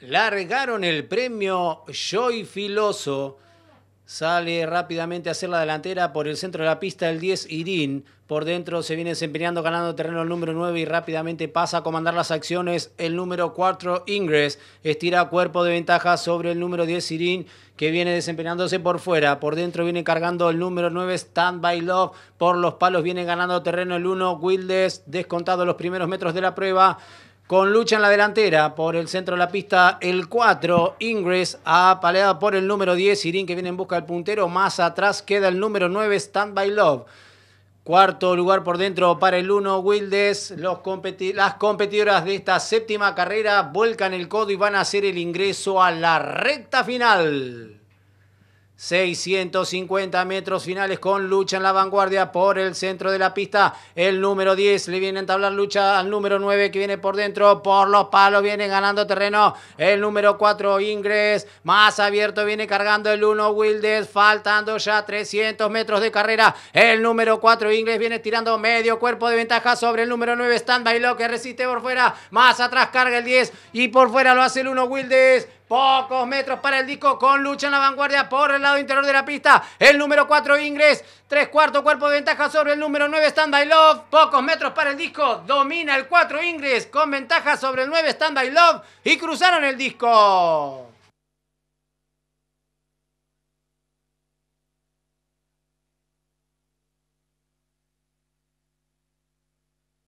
Largaron el premio Joy Filoso Sale rápidamente a hacer la delantera por el centro de la pista el 10 Irín. Por dentro se viene desempeñando, ganando terreno el número 9 y rápidamente pasa a comandar las acciones el número 4 Ingres. Estira cuerpo de ventaja sobre el número 10 Irín que viene desempeñándose por fuera. Por dentro viene cargando el número 9 Stand By Love. Por los palos viene ganando terreno el 1 Wildes. Descontado los primeros metros de la prueba con lucha en la delantera por el centro de la pista, el 4, Ingress, apaleada por el número 10, Irín que viene en busca del puntero, más atrás queda el número 9, Standby Love. Cuarto lugar por dentro para el 1, Wildes. las competidoras de esta séptima carrera vuelcan el codo y van a hacer el ingreso a la recta final. 650 metros finales con lucha en la vanguardia por el centro de la pista. El número 10 le viene a entablar lucha al número 9 que viene por dentro. Por los palos viene ganando terreno. El número 4 Ingres. Más abierto viene cargando el 1 Wildes. Faltando ya 300 metros de carrera. El número 4 Ingres viene tirando medio cuerpo de ventaja sobre el número 9 Standby. Lo que resiste por fuera. Más atrás carga el 10 y por fuera lo hace el 1 Wildes. Pocos metros para el disco con lucha en la vanguardia por el lado interior de la pista. El número 4 Ingres. Tres cuartos cuerpo de ventaja sobre el número 9 Stand Love. Pocos metros para el disco. Domina el 4 Ingres con ventaja sobre el 9 Stand Love. Y cruzaron el disco.